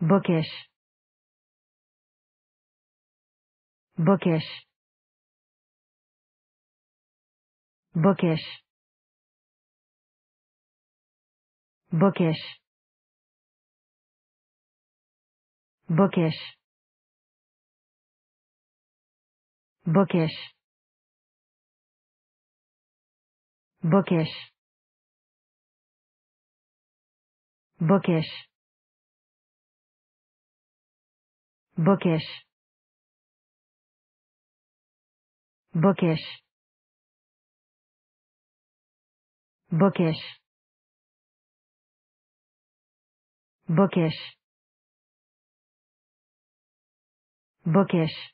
bookish bookish bookish bookish bookish bookish bookish bookish bookish bookish bookish bookish bookish